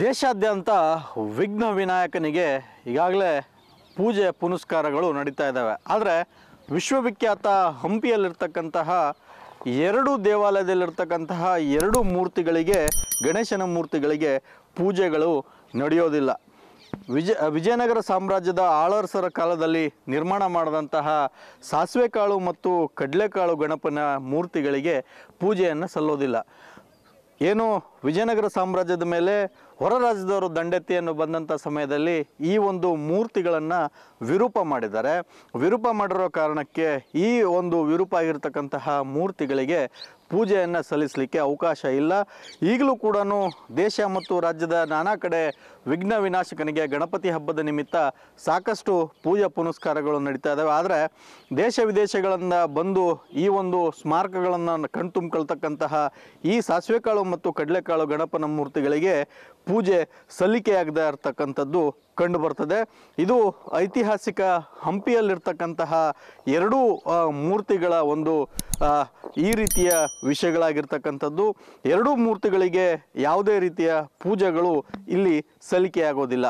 ದೇಶಾದ್ಯಂತ ವಿಘ್ನ ವಿನಾಯಕನಿಗೆ ಈಗಾಗಲೇ ಪೂಜೆ ಪುನಸ್ಕಾರಗಳು ನಡೀತಾ ಇದ್ದಾವೆ ಆದರೆ ವಿಶ್ವವಿಖ್ಯಾತ ಹಂಪಿಯಲ್ಲಿರ್ತಕ್ಕಂತಹ ಎರಡು ದೇವಾಲಯದಲ್ಲಿರ್ತಕ್ಕಂತಹ ಎರಡು ಮೂರ್ತಿಗಳಿಗೆ ಗಣೇಶನ ಮೂರ್ತಿಗಳಿಗೆ ಪೂಜೆಗಳು ನಡೆಯೋದಿಲ್ಲ ವಿಜಯ ವಿಜಯನಗರ ಸಾಮ್ರಾಜ್ಯದ ಆಳರಸರ ಕಾಲದಲ್ಲಿ ನಿರ್ಮಾಣ ಮಾಡಿದಂತಹ ಕಾಳು ಮತ್ತು ಕಡಲೆಕಾಳು ಗಣಪನ ಮೂರ್ತಿಗಳಿಗೆ ಪೂಜೆಯನ್ನು ಸಲ್ಲೋದಿಲ್ಲ ಏನು ವಿಜಯನಗರ ಸಾಮ್ರಾಜ್ಯದ ಮೇಲೆ ಹೊರ ರಾಜ್ಯದವರು ದಂಡೆತ್ತಿಯನ್ನು ಬಂದಂಥ ಸಮಯದಲ್ಲಿ ಈ ಒಂದು ಮೂರ್ತಿಗಳನ್ನು ವಿರೂಪ ಮಾಡಿದ್ದಾರೆ ವಿರೂಪ ಮಾಡಿರೋ ಕಾರಣಕ್ಕೆ ಈ ಒಂದು ವಿರೂಪ ಆಗಿರ್ತಕ್ಕಂತಹ ಮೂರ್ತಿಗಳಿಗೆ ಪೂಜೆಯನ್ನು ಸಲ್ಲಿಸಲಿಕ್ಕೆ ಅವಕಾಶ ಇಲ್ಲ ಈಗಲೂ ಕೂಡ ದೇಶ ಮತ್ತು ರಾಜ್ಯದ ನಾನಾ ಕಡೆ ವಿಘ್ನ ವಿನಾಶಕನಿಗೆ ಗಣಪತಿ ಹಬ್ಬದ ನಿಮಿತ್ತ ಸಾಕಷ್ಟು ಪೂಜಾ ಪುನಸ್ಕಾರಗಳು ನಡೀತಾ ಇದ್ದಾವೆ ಆದರೆ ದೇಶ ವಿದೇಶಗಳಿಂದ ಬಂದು ಈ ಒಂದು ಸ್ಮಾರಕಗಳನ್ನು ಕಣ್ತುಂಬಿಕೊಳ್ತಕ್ಕಂತಹ ಈ ಸಾಸಿವೆಕಾಳು ಮತ್ತು ಕಡಲೆಕಾಳು ಕಾಳು ಗಣಪನ ಮೂರ್ತಿಗಳಿಗೆ ಪೂಜೆ ಸಲ್ಲಿಕೆಯಾಗದೇ ಇರತಕ್ಕಂಥದ್ದು ಕಂಡು ಬರ್ತದೆ ಇದು ಐತಿಹಾಸಿಕ ಹಂಪಿಯಲ್ಲಿರ್ತಕ್ಕಂತಹ ಎರಡೂ ಮೂರ್ತಿಗಳ ಒಂದು ಈ ರೀತಿಯ ವಿಷಯಗಳಾಗಿರ್ತಕ್ಕಂಥದ್ದು ಎರಡೂ ಮೂರ್ತಿಗಳಿಗೆ ಯಾವುದೇ ರೀತಿಯ ಪೂಜೆಗಳು ಇಲ್ಲಿ ಸಲ್ಲಿಕೆಯಾಗೋದಿಲ್ಲ